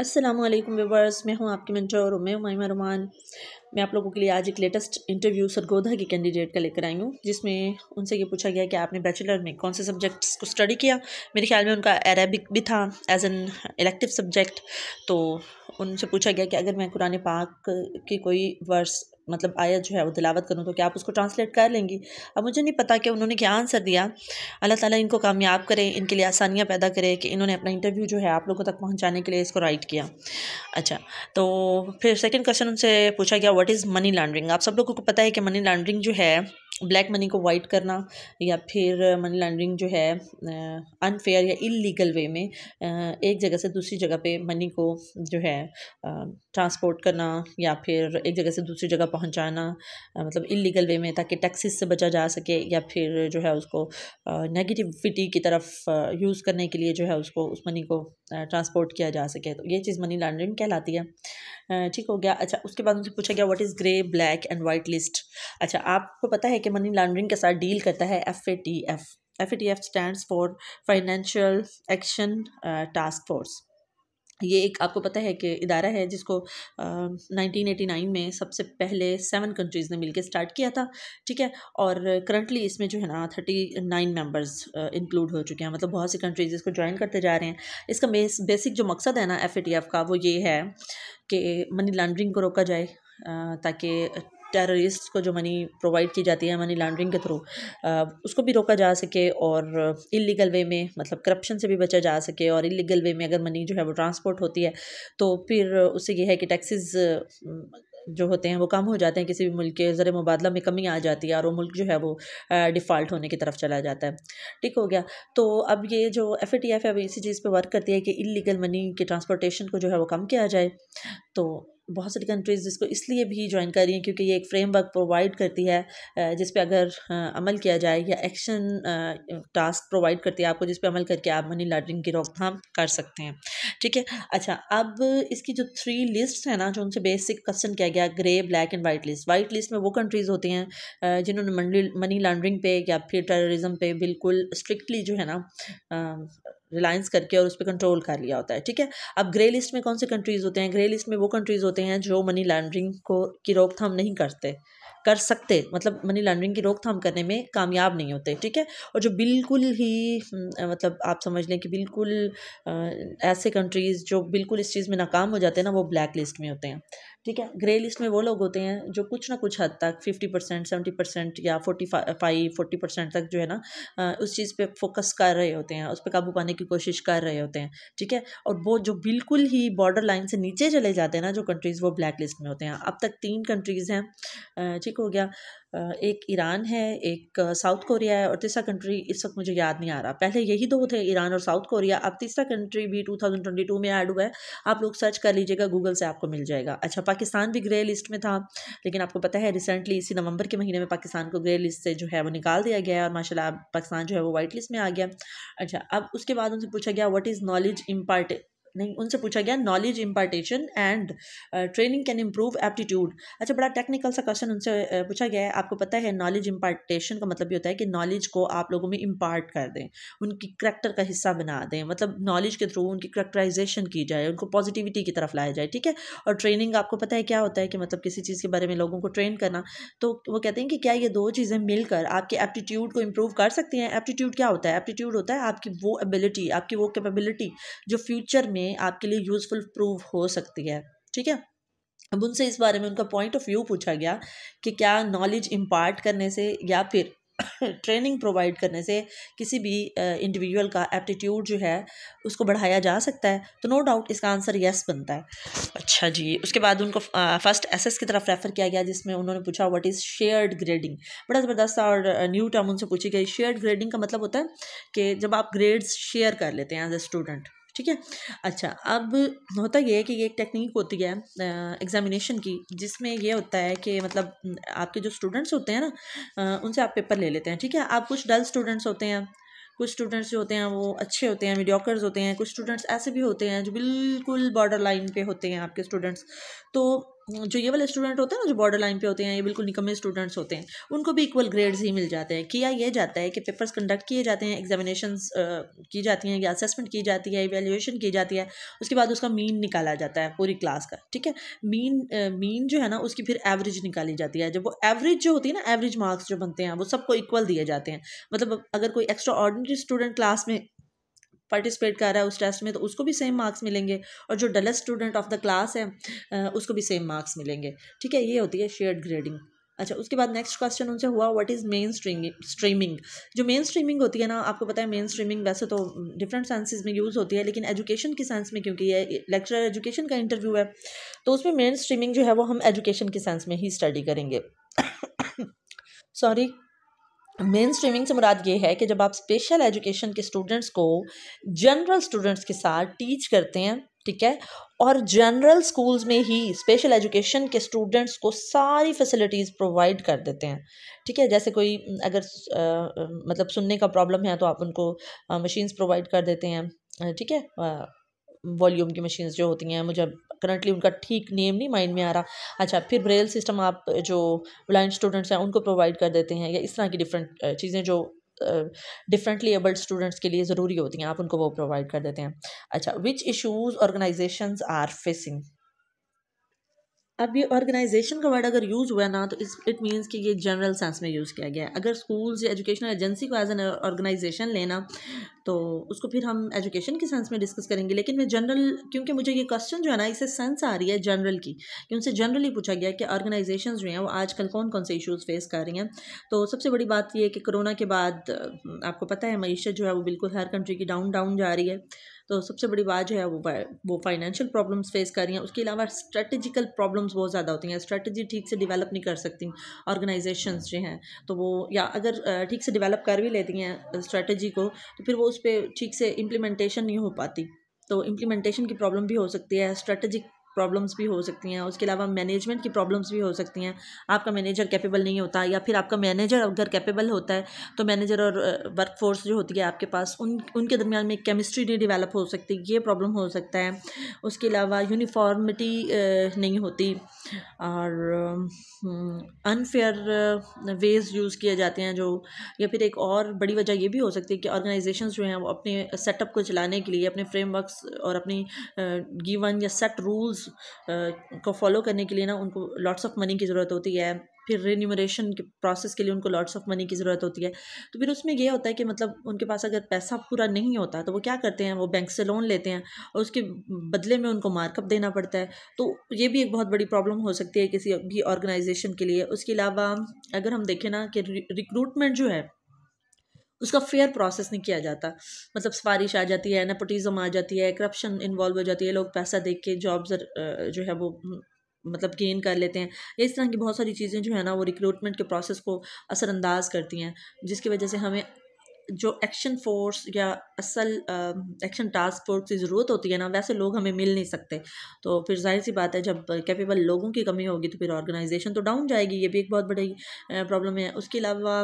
असलम व्यवर्स मैं हूं आपकी मेंटर उमेर माइमा रुमान मैं आप लोगों के लिए आज एक लेटेस्ट इंटरव्यू सरगोधा के कैंडिडेट का लेकर आई हूँ जिसमें उनसे ये पूछा गया कि आपने बैचलर में कौन से सब्जेक्ट्स को स्टडी किया मेरे ख्याल में उनका अरेबिक भी था एज एन इलेक्टिव सब्जेक्ट तो उनसे पूछा गया कि अगर मैं कुरान पाक की कोई वर्स मतलब आयत जो है वो दिलावत करूँ तो क्या आप उसको ट्रांसलेट कर लेंगी अब मुझे नहीं पता कि उन्होंने क्या आंसर दिया अल्लाह ताला इनको कामयाब करे इनके लिए आसानियाँ पैदा करे कि इन्होंने अपना इंटरव्यू जो है आप लोगों तक पहुँचाने के लिए इसको राइट किया अच्छा तो फिर सेकेंड क्वेश्चन उनसे पूछा गया वट इज़ मनी लॉन्ड्रिंग आप सब लोगों को पता है कि मनी लॉन्ड्रिंग जो है ब्लैक मनी को वाइट करना या फिर मनी लॉन्ड्रिंग जो है अनफेयर या इलीगल वे में एक जगह से दूसरी जगह पे मनी को जो है ट्रांसपोर्ट करना या फिर एक जगह से दूसरी जगह पहुंचाना मतलब इलीगल वे में ताकि टैक्सेस से बचा जा सके या फिर जो है उसको नेगेटिविटी की तरफ यूज़ करने के लिए जो है उसको उस मनी को ट्रांसपोर्ट किया जा सके तो ये चीज़ मनी लॉन्ड्रिंग कहलाती है ठीक हो गया अच्छा उसके बाद उनसे पूछा गया what is grey black and white list अच्छा आपको पता है कि के मनी लॉन्ड्रिंग के साथ डील करता है F A T F F A T F stand for financial action task force ये एक आपको पता है कि इदारा है जिसको नाइनटीन एटी नाइन में सबसे पहले सेवन कंट्रीज़ ने मिलकर स्टार्ट किया था ठीक है और करंटली इसमें जो है ना थर्टी नाइन मेम्बर्स इंक्लूड हो चुके हैं मतलब बहुत सी कंट्रीज़ इसको ज्वाइन करते जा रहे हैं इसका बेसिक जो मकसद है ना एफ का वो ये है कि मनी लॉन्ड्रिंग को रोका जाए uh, ताकि टेररिस्ट को जो मनी प्रोवाइड की जाती है मनी लॉन्ड्रिंग के थ्रू उसको भी रोका जा सके और इलीगल वे में मतलब करप्शन से भी बचा जा सके और इलीगल वे में अगर मनी जो है वो ट्रांसपोर्ट होती है तो फिर उससे यह है कि टैक्सेस जो होते हैं वो कम हो जाते हैं किसी भी मुल्क के ज़र मुबादला में कमी आ जाती है और वो मुल्क जो है वो डिफ़ाल्ट होने की तरफ चला जाता है ठीक हो गया तो अब ये जो एफ ए टी एफ है वो इसी चीज़ पर वर्क करती है कि इलीगल मनी के ट्रांसपोर्टेशन को जो है वो कम किया जाए तो बहुत सारी कंट्रीज़ इसको इसलिए भी ज्वाइन कर रही हैं क्योंकि ये एक फ्रेमवर्क प्रोवाइड करती है जिस पे अगर अमल किया जाए या एक्शन टास्क प्रोवाइड करती है आपको जिस पे अमल करके आप मनी लॉन्ड्रिंग की रोकथाम कर सकते हैं ठीक है अच्छा अब इसकी जो थ्री लिस्ट है ना जो उनसे बेसिक क्वेश्चन किया गया grey black and white list white list में वो कंट्रीज़ होती हैं जिन्होंने मनी लॉन्ड्रिंग पे या फिर टेररिज्म पे बिल्कुल स्ट्रिक्टली जो है ना रिलायंस करके और उस पर कंट्रोल कर लिया होता है ठीक है अब ग्रे लिस्ट में कौन से कंट्रीज़ होते हैं ग्रे लिस्ट में वो कंट्रीज़ होते हैं जो मनी लॉन्ड्रिंग को की रोकथाम नहीं करते कर सकते मतलब मनी लॉन्ड्रिंग की रोकथाम करने में कामयाब नहीं होते ठीक है और जो बिल्कुल ही हम्म, मतलब आप समझ लें कि बिल्कुल ऐसे कंट्रीज़ जो बिल्कुल इस चीज़ में नाकाम हो जाते हैं ना वो ब्लैक लिस्ट में होते हैं ठीक है ग्रे लिस्ट में वो लोग होते हैं जो कुछ ना कुछ हद तक फिफ्टी परसेंट सेवेंटी परसेंट या फोर्टी फाइव फोर्टी परसेंट तक जो है ना उस चीज़ पे फोकस कर रहे होते हैं उस पर काबू पाने की कोशिश कर रहे होते हैं ठीक है और वो जो बिल्कुल ही बॉर्डर लाइन से नीचे चले जाते हैं ना जो कंट्रीज़ वो ब्लैक लिस्ट में होते हैं अब तक तीन कंट्रीज़ हैं ठीक हो गया एक ईरान है एक साउथ कोरिया है और तीसरा कंट्री इस वक्त मुझे याद नहीं आ रहा पहले यही दो थे ईरान और साउथ कोरिया अब तीसरा कंट्री भी 2022 में ऐड हुआ है आप लोग सर्च कर लीजिएगा गूगल से आपको मिल जाएगा अच्छा पाकिस्तान भी ग्रे लिस्ट में था लेकिन आपको पता है रिसेंटली इसी नवंबर के महीने में पाकिस्तान को ग्रे लिस्ट से जो है वो निकाल दिया गया और माशाला पाकिस्तान जो है वो वाइट लिस्ट में आ गया अच्छा अब उसके बाद उनसे पूछा गया वट इज़ नॉलेज इम्पार्टेंट नहीं उनसे पूछा गया knowledge impartation and training can improve aptitude अच्छा बड़ा टेक्निकल सा क्वेश्चन उनसे पूछा गया है आपको पता है नॉलेज इम्पार्टेशन का मतलब ये होता है कि नॉलेज को आप लोगों में इम्पार्ट कर दें उनकी करैक्टर का हिस्सा बना दें मतलब नॉलेज के थ्रू उनकी करेक्टराइजेशन की जाए उनको पॉजिटिविटी की तरफ लाया जाए ठीक है और ट्रेनिंग आपको पता है क्या होता है कि मतलब किसी चीज़ के बारे में लोगों को ट्रेन करना तो वो कहते हैं कि क्या ये दो चीज़ें मिलकर आपके एप्टीट्यूड को इम्प्रूव कर सकती हैं एप्टीट्यूड क्या होता है एप्टीट्यूड होता है आपकी वो एबिलिटी आपकी वो कैपेबिलिटी जो फ्यूचर में में आपके लिए यूज़फुल प्रूव हो सकती है ठीक है अब उनसे इस बारे में उनका पॉइंट ऑफ व्यू पूछा गया कि क्या नॉलेज इम्पार्ट करने से या फिर ट्रेनिंग प्रोवाइड करने से किसी भी इंडिविजुअल का एप्टीट्यूड जो है उसको बढ़ाया जा सकता है तो नो डाउट इसका आंसर यस बनता है अच्छा जी उसके बाद उनको फर्स्ट एसएस की तरफ रेफ़र किया गया जिसमें उन्होंने पूछा व्हाट इज़ शेयर्ड ग्रेडिंग बड़ा ज़बरदस्त और न्यू टर्म उनसे पूछी गई शेयर्ड ग्रेडिंग का मतलब होता है कि जब आप ग्रेड्स शेयर कर लेते हैं एज ए स्टूडेंट ठीक है अच्छा अब होता यह है कि ये एक टेक्निक होती है एग्ज़ामिनेशन की जिसमें यह होता है कि मतलब आपके जो स्टूडेंट्स होते हैं ना उनसे आप पेपर ले लेते हैं ठीक है आप कुछ डल स्टूडेंट्स होते हैं कुछ स्टूडेंट्स जो होते हैं वो अच्छे होते हैं मीडियोकर्स होते हैं कुछ स्टूडेंट्स ऐसे भी होते हैं जो बिल्कुल बॉर्डर लाइन पे होते हैं आपके स्टूडेंट्स तो हाँ, जो ये वाले स्टूडेंट होते हैं ना जो बॉर्डर लाइन पे होते हैं ये बिल्कुल निकम्मे स्टूडेंट्स होते हैं उनको भी इक्वल ग्रेड्स ही मिल जाते हैं किया ये जाता है कि पेपर्स कंडक्ट किए जाते हैं एग्जामिनेशन की जाती हैं या असेसमेंट की जाती है एवेल्यूशन की जाती है उसके बाद उसका मीन निकाला जाता है पूरी क्लास का ठीक है मीन मीन जो है ना उसकी फिर एवरेज निकाली जाती है जब वो एवरेज जो होती है ना एवरेज मार्क्स जो बनते हैं वो सबको इक्वल दिए जाते हैं मतलब अगर कोई एक्स्ट्रा ऑर्डनरी स्टूडेंट क्लास में पार्टिसिपेट कर रहा है उस टेस्ट में तो उसको भी सेम मार्क्स मिलेंगे और जो dullest student of the class है उसको भी सेम मार्क्स मिलेंगे ठीक है ये होती है शेयर्ड ग्रेडिंग अच्छा उसके बाद नेक्स्ट क्वेश्चन उनसे हुआ व्हाट इज़ मेन स्ट्रीमिंग जो मेन स्ट्रीमिंग होती है ना आपको पता है मेन स्ट्रीमिंग वैसे तो डिफरेंट सेंसेस में यूज़ होती है लेकिन एजुकेशन के सेंस में क्योंकि ये लेक्चरर एजुकेशन का इंटरव्यू है तो उसमें मेन स्ट्रीमिंग जो है वो हम एजुकेशन के सेंस में ही स्टडी करेंगे सॉरी मेन स्ट्रीमिंग से मुराद ये है कि जब आप स्पेशल एजुकेशन के स्टूडेंट्स को जनरल स्टूडेंट्स के साथ टीच करते हैं ठीक है और जनरल स्कूल्स में ही स्पेशल एजुकेशन के स्टूडेंट्स को सारी फैसिलिटीज़ प्रोवाइड कर देते हैं ठीक है जैसे कोई अगर आ, मतलब सुनने का प्रॉब्लम है तो आप उनको मशीन्स प्रोवाइड कर देते हैं ठीक है वॉल्यूम की मशीन्स जो होती हैं मुझे करंटली उनका ठीक नेम नहीं माइंड में आ रहा अच्छा फिर ब्रेल सिस्टम आप जो ब्लाइंड स्टूडेंट्स हैं उनको प्रोवाइड कर देते हैं या इस तरह की डिफरेंट चीज़ें जो डिफरेंटली एबल्ड स्टूडेंट्स के लिए ज़रूरी होती हैं आप उनको वो प्रोवाइड कर देते हैं अच्छा which issues organisation are facing अब ये ऑर्गेनाइजेशन का वर्ड अगर यूज़ हुआ ना तो इस इट मीनस कि ये जनरल सेंस में यूज़ किया गया है अगर स्कूल्स या एजुकेशनल एजेंसी को एज एन ऑर्गेनाइजेशन लेना तो उसको फिर हम एजुकेशन के सेंस में डिस्कस करेंगे लेकिन मैं जनरल क्योंकि मुझे ये क्वेश्चन जो है ना इसे सेंस आ रही है जनरल की कि उनसे जनरली पूछा गया कि ऑर्गेनाइजेशन जो हैं वो आजकल कौन कौन से इशूज़ फेस कर रही हैं तो सबसे बड़ी बात यह है कि कोरोना के बाद आपको पता है मीशत जो है वो बिल्कुल हर कंट्री की डाउन डाउन जा रही है तो सबसे बड़ी बात जो है वो वो फाइनेंशियल प्रॉब्लम्स फेस कर रही हैं उसके अलावा स्ट्रेटजिकल प्रॉब्लम्स बहुत ज़्यादा होती हैं स्ट्रेटजी ठीक से डिवेलप नहीं कर सकती ऑर्गेनाइजेशन जो हैं तो वो या अगर ठीक से डिवेलप कर भी लेती हैं स्ट्रेटजी को तो फिर वो उस पर ठीक से इम्प्लीमेंटेशन नहीं हो पाती तो इम्प्लीमेंटेशन की प्रॉब्लम भी हो सकती है स्ट्रेटजिक प्रॉब्लम्स भी हो सकती हैं उसके अलावा मैनेजमेंट की प्रॉब्लम्स भी हो सकती हैं आपका मैनेजर कैपेबल नहीं होता या फिर आपका मैनेजर अगर कैपेबल होता है तो मैनेजर और वर्क फोर्स जो होती है आपके पास उन उनके दरमियान में केमिस्ट्री नहीं डिवेलप हो सकती ये प्रॉब्लम हो सकता है उसके अलावा यूनिफॉर्मिटी नहीं होती और अनफेयर वेज यूज़ किए जाते हैं जो या फिर एक और बड़ी वजह ये भी हो सकती है कि ऑर्गेनाइजेशन जो हैं वो अपने सेटअप को चलाने के लिए अपने फ्रेमवर्क्स और अपनी गिवन या सेट रूल्स को फॉलो करने के लिए ना उनको लॉट्स ऑफ मनी की ज़रूरत होती है फिर रिन्यूमरेशन के प्रोसेस के लिए उनको लॉट्स ऑफ मनी की ज़रूरत होती है तो फिर उसमें यह होता है कि मतलब उनके पास अगर पैसा पूरा नहीं होता तो वो क्या करते हैं वो बैंक से लोन लेते हैं और उसके बदले में उनको मार्कअप देना पड़ता है तो ये भी एक बहुत बड़ी प्रॉब्लम हो सकती है किसी भी ऑर्गेनाइजेशन के लिए उसके अलावा अगर हम देखें ना कि रिक्रूटमेंट जो है उसका फेयर प्रोसेस नहीं किया जाता मतलब सिफारिश आ जाती है नपोटिज्म आ जाती है करप्शन इन्वॉल्व हो जाती है लोग पैसा देख के जॉब्स जो है वो मतलब गेन कर लेते हैं इस तरह की बहुत सारी चीज़ें जो है ना वो रिक्रूटमेंट के प्रोसेस को असरानंदाज करती हैं जिसकी वजह से हमें जो एक्शन फोर्स या असल एक्शन टास्क फोर्स की ज़रूरत होती है ना वैसे लोग हमें मिल नहीं सकते तो फिर जाहिर सी बात है जब कैपेबल लोगों की कमी होगी तो फिर ऑर्गेनाइजेशन तो डाउन जाएगी ये भी एक बहुत बड़ी प्रॉब्लम है उसके अलावा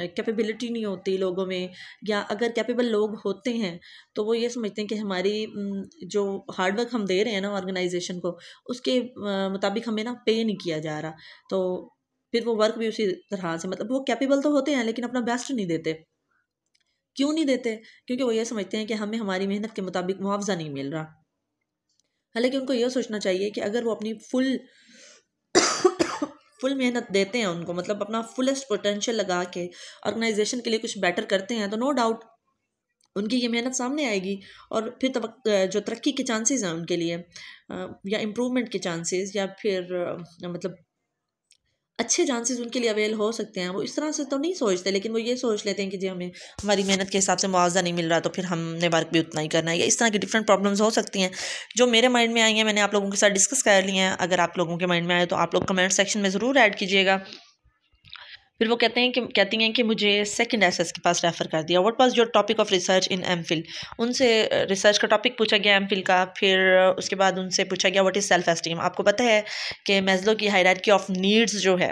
कैपेबिलिटी नहीं होती लोगों में या अगर कैपेबल लोग होते हैं तो वो ये समझते हैं कि हमारी जो हार्डवर्क हम दे रहे हैं ना ऑर्गेनाइजेशन को उसके मुताबिक हमें ना पे नहीं किया जा रहा तो फिर वो वर्क भी उसी तरह से मतलब वो कैपेबल तो होते हैं लेकिन अपना बेस्ट नहीं देते क्यों नहीं देते क्योंकि वो ये समझते हैं कि हमें हमारी मेहनत के मुताबिक मुआवजा नहीं मिल रहा हालांकि उनको यह सोचना चाहिए कि अगर वो अपनी फुल फुल मेहनत देते हैं उनको मतलब अपना फुलेस्ट पोटेंशियल लगा के ऑर्गेनाइजेशन के लिए कुछ बेटर करते हैं तो नो डाउट उनकी ये मेहनत सामने आएगी और फिर तब जो तरक्की के चांसेस हैं उनके लिए या इम्प्रूवमेंट के चांसेस या फिर मतलब अच्छे चांसेस उनके लिए अवेल हो सकते हैं वो इस तरह से तो नहीं सोचते लेकिन वो ये सोच लेते हैं कि जी हमें हमारी मेहनत के हिसाब से मुआवजा नहीं मिल रहा तो फिर हमने वर्क भी उतना ही करना है या इस तरह की डिफरेंट प्रॉब्लम्स हो सकती हैं जो मेरे माइंड में आई हैं मैंने आप लोगों के साथ डिस्कस कर लिया हैं अगर आप लोगों के माइंड में आए तो आप लोग कमेंट सेक्शन में ज़रूर ऐड कीजिएगा फिर वो कहते हैं कि कहती हैं कि मुझे सेकंड एसएस के पास रेफ़र कर दिया what was your topic of research in M उनसे रिसर्च का टॉपिक पूछा गया एम का फिर उसके बाद उनसे पूछा गया व्हाट इज़ सेल्फ एस्टीम आपको पता है कि मेजलो की हायरार्की ऑफ नीड्स जो है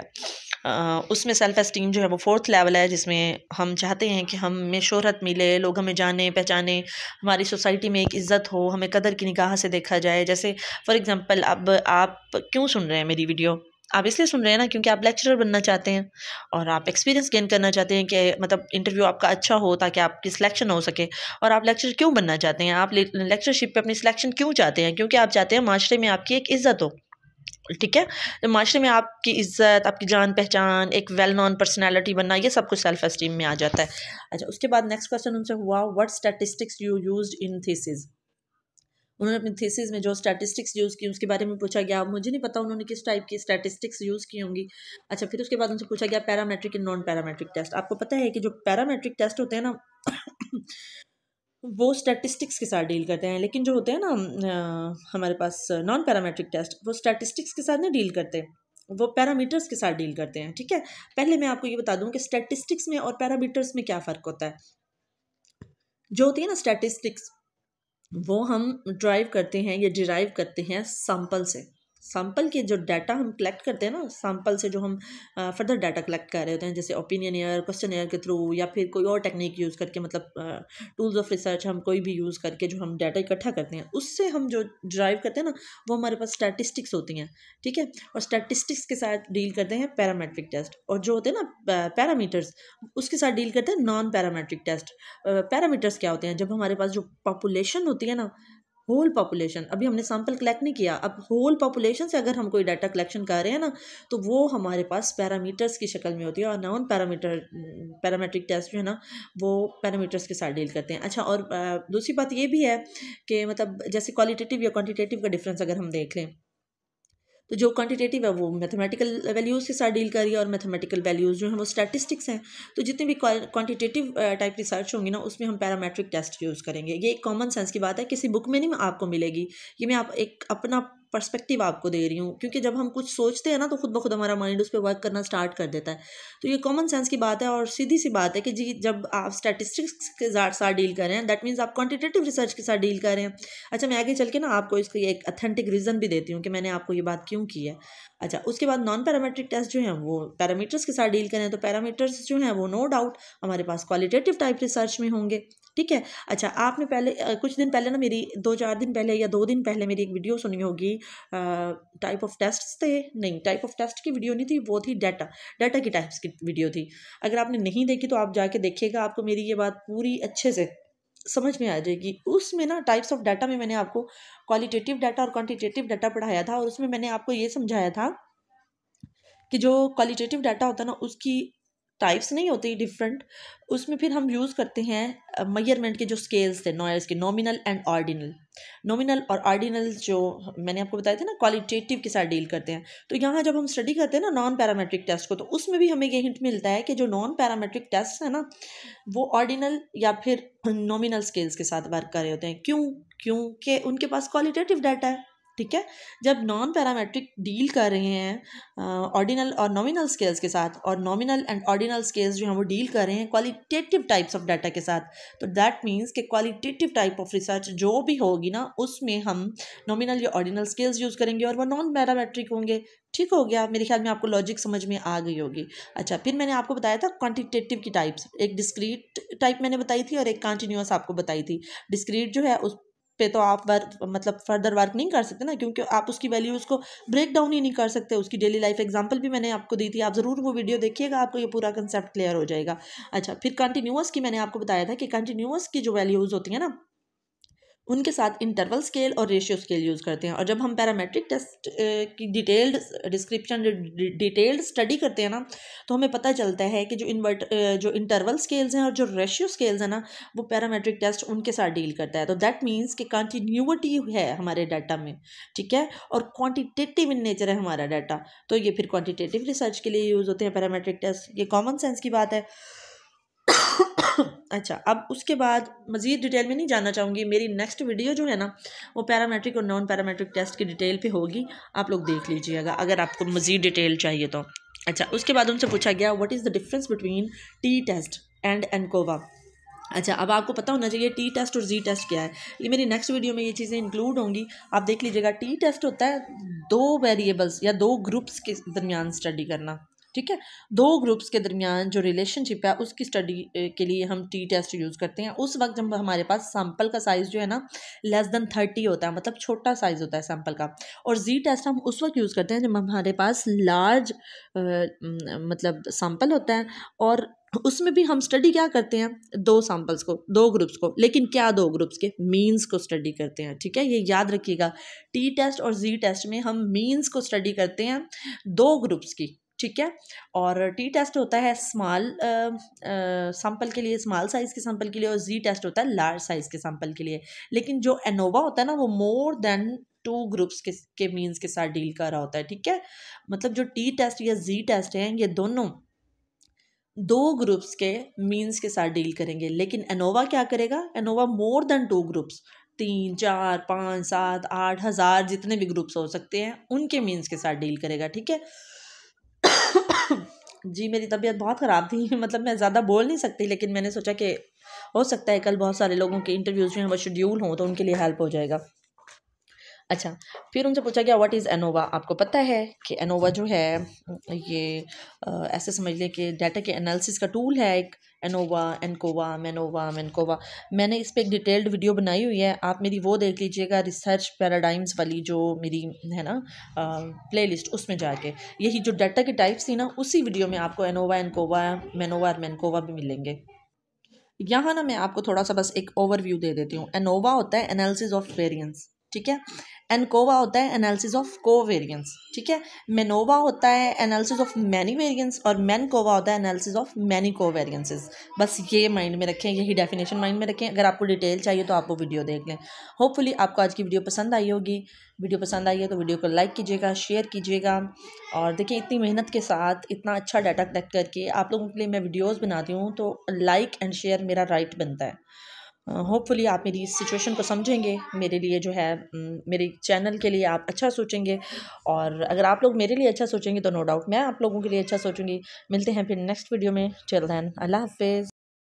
उसमें सेल्फ एस्टीम जो है वो फोर्थ लेवल है जिसमें हम चाहते हैं कि हमें शोहरत मिले लोग हमें जाने पहचाने हमारी सोसाइटी में एक इज़्ज़त हो हमें कदर की निगाह से देखा जाए जैसे फॉर एग्ज़ाम्पल अब आप क्यों सुन रहे हैं मेरी वीडियो आप इसलिए सुन रहे हैं ना क्योंकि आप लेक्चरर बनना चाहते हैं और आप एक्सपीरियंस गेन करना चाहते हैं कि मतलब इंटरव्यू आपका अच्छा हो ताकि आपकी सिलेक्शन हो सके और आप लेक्चर क्यों बनना चाहते हैं आप लेक्चरशिप पे अपनी सिलेक्शन क्यों चाहते हैं क्योंकि आप चाहते हैं माशरे में आपकी एक इज़्ज़त हो ठीक है तो माशरे में आपकी इज्जत आपकी जान पहचान एक वेल नॉन पर्सनैलिटी बनना ये सब कुछ सेल्फ एस्टीम में आ जाता है अच्छा उसके बाद नेक्स्ट क्वेश्चन उनसे हुआ what statistics you use in thesis उन्होंने अपनी थीसिस में जो स्टैटिस्टिक्स यूज़ की उसके बारे में पूछा गया मुझे नहीं पता उन्होंने किस टाइप की स्टैटिस्टिक्स यूज़ की होंगी अच्छा फिर उसके बाद उनसे पूछा गया parametric and non parametric test आपको पता है कि जो पैरामेट्रिक टेस्ट होते हैं ना वो स्टैटिस्टिक्स के साथ डील करते हैं लेकिन जो होते हैं ना हमारे पास नॉन पैरामेट्रिक टेस्ट वो स्टैटिस्टिक्स के साथ नहीं डील करते वो पैरामीटर्स के साथ डील करते हैं ठीक है पहले मैं आपको ये बता दूं कि स्टैटिस्टिक्स में और पैरामीटर्स में क्या फ़र्क होता है जो होती है ना स्टैटिस्टिक्स वो हम ड्राइव करते हैं या डिराइव करते हैं सैम्पल से सैम्पल के जो डाटा हम कलेक्ट करते हैं ना सैम्पल से जो हम फर्दर डाटा कलेक्ट कर रहे होते हैं जैसे ओपिनियन ईयर क्वेश्चन ईयर के थ्रू या फिर कोई और टेक्निक यूज़ करके मतलब टूल्स ऑफ रिसर्च हम कोई भी यूज़ करके जो हम डाटा इकट्ठा करते हैं उससे हम जो ड्राइव करते हैं ना वो हमारे पास स्टैटिस्टिक्स होती हैं ठीक है और स्टैटिस्टिक्स के साथ डील करते हैं पैरामेट्रिक टेस्ट और जो होते हैं ना पैरामीटर्स उसके साथ डील करते हैं नॉन पैरामेट्रिक टेस्ट पैरामीटर्स क्या होते हैं जब हमारे पास जो पॉपुलेशन होती है ना होल पॉपुलेशन अभी हमने सैम्पल कलेक्ट नहीं किया अब होल पॉपुलेशन से अगर हम कोई डाटा कलेक्शन कर रहे हैं ना तो वो हमारे पास पैरामीटर्स की शक्ल में होती है और नॉन पैरामीटर पैरामेट्रिक टेस्ट जो है ना वो पैरामीटर्स के साथ डील करते हैं अच्छा और दूसरी बात ये भी है कि मतलब जैसे क्वालिटेटिव या क्वान्टिटेटिव का डिफरेंस अगर हम देख लें तो जो क्वांटिटेटिव है वो मैथमेटिकल वैल्यूज़ के साथ डील कर रही है और मैथमेटिकल वैल्यूज़ जो हैं वो स्टैटिस्टिक्स हैं तो जितनी भी क्वांटिटेटिव टाइप रिसर्च होंगी ना उसमें हम पैरामेट्रिक टेस्ट यूज़ करेंगे ये एक कॉमन सेंस की बात है किसी बुक में नहीं आपको मिलेगी ये मैं आप एक अपना पर्सपेक्टिव आपको दे रही हूँ क्योंकि जब हम कुछ सोचते हैं ना तो खुद ब खुद हमारा माइंड उस पर वर्क करना स्टार्ट कर देता है तो ये कॉमन सेंस की बात है और सीधी सी बात है कि जी जब आप स्टैटिस्टिक्स के साथ डील कर रहे हैं दैट मीन्स आप क्वान्टिटेटिव रिसर्च के साथ डील कर रहे हैं अच्छा मैं आगे चल के ना आपको इसका एक अथेंटिक रीज़न भी देती हूँ कि मैंने आपको ये बात क्यों की है अच्छा उसके बाद नॉन पैरामेट्रिक टेस्ट जो है वो पैरामीटर्स के साथ डील करें तो पैरामीटर्स जो हैं वो नो तो डाउट हमारे पास क्वालिटेटिव टाइप रिसर्च में होंगे ठीक है अच्छा आपने पहले कुछ दिन पहले ना मेरी दो चार दिन पहले या दो दिन पहले मेरी एक वीडियो सुनी होगी टाइप ऑफ टेस्ट थे नहीं टाइप ऑफ टेस्ट की वीडियो नहीं थी वो थी डाटा डाटा की टाइप्स की वीडियो थी अगर आपने नहीं देखी तो आप जाके देखिएगा आपको मेरी ये बात पूरी अच्छे से समझ में आ जाएगी उसमें ना टाइप्स ऑफ डाटा में मैंने आपको क्वालिटेटिव डाटा और क्वान्टिटेटिव डाटा पढ़ाया था और उसमें मैंने आपको ये समझाया था कि जो क्वालिटेटिव डाटा होता है ना उसकी टाइप्स नहीं होती डिफरेंट उसमें फिर हम यूज़ करते हैं मैयरमेंट के जो स्केल्स थे नॉयर्स के नॉमिनल एंड ऑर्डिनल नॉमिनल और ऑर्डिनल जो मैंने आपको बताया था ना क्वालिटेटिव के साथ डील करते हैं तो यहाँ जब हम स्टडी करते हैं ना नॉन पैरामेट्रिक टेस्ट को तो उसमें भी हमें ये हिंट मिलता है कि जो नॉन पैरामेट्रिक टेस्ट है ना वो ऑर्डिनल या फिर नॉमिनल स्केल्स के साथ वर्क कर रहे होते हैं क्यों क्योंकि उनके पास क्वालिटेटिव डाटा है ठीक है जब नॉन पैरामेट्रिक डील कर रहे हैं ऑर्डिनल और नॉमिनल स्केल्स के साथ और नॉमिनल एंड ऑर्डिनल स्केल्स जो हैं वो डील कर रहे हैं क्वालिटेटिव टाइप्स ऑफ डाटा के साथ तो दैट मीन्स के क्वालिटेटिव टाइप ऑफ रिसर्च जो भी होगी ना उसमें हम नॉमिनल या ऑर्डिनल स्केल्स यूज़ करेंगे और वो नॉन पैरामेट्रिक होंगे ठीक हो गया मेरे ख्याल में आपको लॉजिक समझ में आ गई होगी अच्छा फिर मैंने आपको बताया था क्वांटिटेटिव की टाइप्स एक डिस्क्रीट टाइप मैंने बताई थी और एक कंटिन्यूस आपको बताई थी डिस्क्रीट जो है उस पे तो आप वर्क मतलब फर्दर वर्क नहीं कर सकते ना क्योंकि आप उसकी वैल्यूज़ को ब्रेक डाउन ही नहीं कर सकते उसकी डेली लाइफ एग्जांपल भी मैंने आपको दी थी आप ज़रूर वो वीडियो देखिएगा आपको ये पूरा कंसेप्ट क्लियर हो जाएगा अच्छा फिर कंटिन्यूस की मैंने आपको बताया था कि कंटिन्यूस की जो वैल्यूज़ होती है ना उनके साथ इंटरवल स्केल और रेशियो स्केल यूज़ करते हैं और जब हम पैरामेट्रिक टेस्ट की डिटेल्ड डिस्क्रिप्शन डिटेल्ड स्टडी करते हैं ना तो हमें पता चलता है कि जो इन्वर्ट जो इंटरवल स्केल्स हैं और जो रेशियो स्केल्स हैं ना वो पैरामेट्रिक टेस्ट उनके साथ डील करता है तो दैट मीन्स कि कंटिन्यूटी है हमारे डाटा में ठीक है और क्वान्टिटेटिव इन नेचर है हमारा डाटा तो ये फिर क्वान्टिटेटिव रिसर्च के लिए यूज़ होते हैं पैरामेट्रिक टेस्ट ये कॉमन सेंस की बात है अच्छा अब उसके बाद मज़ीद डिटेल में नहीं जानना चाहूँगी मेरी नेक्स्ट वीडियो जो है ना वो पैरामेट्रिक और नॉन पैरामेट्रिक टेस्ट की डिटेल पे होगी आप लोग देख लीजिएगा अगर आपको मज़ीद डिटेल चाहिए तो अच्छा उसके बाद उनसे पूछा गया what is the difference between T test and ANCOVA अच्छा अब आपको पता होना चाहिए टी टेस्ट और जी टेस्ट क्या है ये मेरी नेक्स्ट वीडियो में ये चीज़ें इंक्लूड होंगी आप देख लीजिएगा टी टेस्ट होता है दो वेरिएबल्स या दो ग्रुप्स के दरमियान स्टडी करना ठीक है दो ग्रुप्स के दरमियान जो रिलेशनशिप है उसकी स्टडी के लिए हम टी टेस्ट यूज़ करते हैं उस वक्त जब हमारे पास सैंपल का साइज़ जो है ना लेस देन थर्टी होता है मतलब छोटा साइज़ होता है सैंपल का और जी टेस्ट हम उस वक्त यूज़ करते हैं जब हमारे पास लार्ज आ, मतलब सैंपल होता है और उसमें भी हम स्टडी क्या करते हैं दो सैम्पल्स को दो ग्रुप्स को लेकिन क्या दो ग्रुप्स के मीन्स को स्टडी करते हैं ठीक है ये याद रखिएगा टी टेस्ट और जी टेस्ट में हम मीन्स को स्टडी करते हैं दो ग्रुप्स की ठीक है और टी टेस्ट होता है स्मॉल सैंपल के लिए स्मॉल साइज़ के सैंपल के लिए और जी टेस्ट होता है लार्ज साइज़ के सैंपल के लिए लेकिन जो एनोवा होता है ना वो मोर देन टू ग्रुप्स के के मीन्स के साथ डील कर रहा होता है ठीक है मतलब जो टी टेस्ट या जी टेस्ट हैं ये दोनों दो ग्रुप्स के मीन्स के साथ डील करेंगे लेकिन एनोवा क्या करेगा ANOVA more than two groups तीन चार पाँच सात आठ हज़ार जितने भी ग्रुप्स हो सकते हैं उनके मीन्स के साथ डील करेगा ठीक है जी मेरी तबीयत बहुत ख़राब थी मतलब मैं ज़्यादा बोल नहीं सकती लेकिन मैंने सोचा कि हो सकता है कल बहुत सारे लोगों के इंटरव्यूज़ में वो शेड्यूल हों तो उनके लिए हेल्प हो जाएगा अच्छा फिर उनसे पूछा गया व्हाट इज़ एनोवा आपको पता है कि एनोवा जो है ये आ, ऐसे समझ लें कि डाटा के एनालिसिस का टूल है एक एनोवा एनकोवा मेनोवा मेनकोवा मैंने इस पर एक डिटेल्ड वीडियो बनाई हुई है आप मेरी वो देख लीजिएगा रिसर्च पैराडाइम्स वाली जो मेरी है ना प्ले लिस्ट उसमें जाके यही जो डाटा के टाइप्स थी ना उसी वीडियो में आपको एनोवा एनकोवा मेनोवा और मेनकोवा भी मिलेंगे यहाँ ना मैं आपको थोड़ा सा बस एक ओवरव्यू दे देती हूँ एनोवा होता है एनालिसिस ऑफ वेरियंस ठीक है एनकोवा होता है एनालिसिस ऑफ को वेरियंस ठीक है मेनोवा होता है एनालिसिस ऑफ मैनी वेरियंस और मैनकोवा होता है एनालिसिस ऑफ मैनी कोवेरिएंसेस बस ये माइंड में रखें यही डेफिनेशन माइंड में रखें अगर आपको डिटेल चाहिए तो आप वो वीडियो देख लें होपफुली आपको आज की वीडियो पसंद आई होगी वीडियो पसंद आई है तो वीडियो को लाइक कीजिएगा शेयर कीजिएगा और देखिए इतनी मेहनत के साथ इतना अच्छा डाटा कलेक्ट करके आप लोगों के लिए मैं वीडियोज़ बनाती हूँ तो लाइक एंड शेयर मेरा राइट बनता है होपफुली आप मेरी इस सिचुएशन को समझेंगे मेरे लिए जो है मेरे चैनल के लिए आप अच्छा सोचेंगे और अगर आप लोग मेरे लिए अच्छा सोचेंगे तो नो डाउट मैं आप लोगों के लिए अच्छा सोचूंगी मिलते हैं फिर नेक्स्ट वीडियो में चल दैन अल्लाह हाफिज़